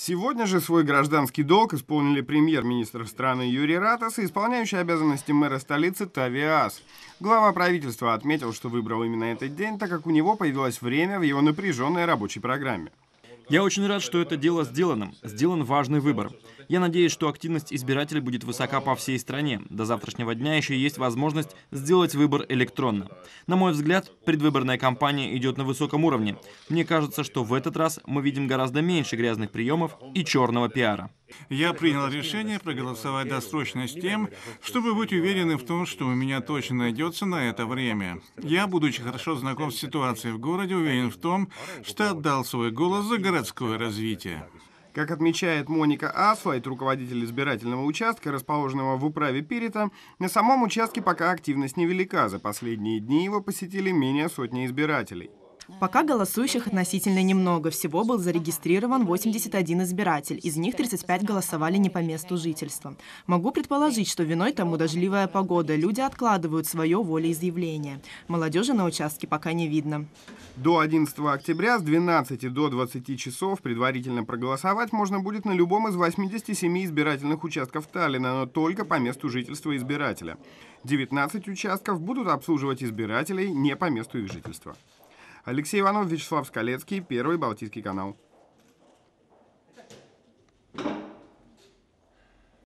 Сегодня же свой гражданский долг исполнили премьер-министр страны Юрий Ратас и исполняющий обязанности мэра столицы Тавиас. Глава правительства отметил, что выбрал именно этот день, так как у него появилось время в его напряженной рабочей программе. Я очень рад, что это дело сделано. Сделан важный выбор. Я надеюсь, что активность избирателей будет высока по всей стране. До завтрашнего дня еще есть возможность сделать выбор электронно. На мой взгляд, предвыборная кампания идет на высоком уровне. Мне кажется, что в этот раз мы видим гораздо меньше грязных приемов и черного пиара. Я принял решение проголосовать досрочно с тем, чтобы быть уверены в том, что у меня точно найдется на это время. Я, будучи хорошо знаком с ситуацией в городе, уверен в том, что отдал свой голос за городское развитие. Как отмечает Моника Аслайт, руководитель избирательного участка, расположенного в управе Пирита, на самом участке пока активность невелика. За последние дни его посетили менее сотни избирателей. Пока голосующих относительно немного. Всего был зарегистрирован 81 избиратель. Из них 35 голосовали не по месту жительства. Могу предположить, что виной тому дождливая погода. Люди откладывают свое волеизъявление. Молодежи на участке пока не видно. До 11 октября с 12 до 20 часов предварительно проголосовать можно будет на любом из 87 избирательных участков Таллина, но только по месту жительства избирателя. 19 участков будут обслуживать избирателей не по месту их жительства. Алексей Иванов, Вячеслав Скалецкий, Первый Балтийский канал.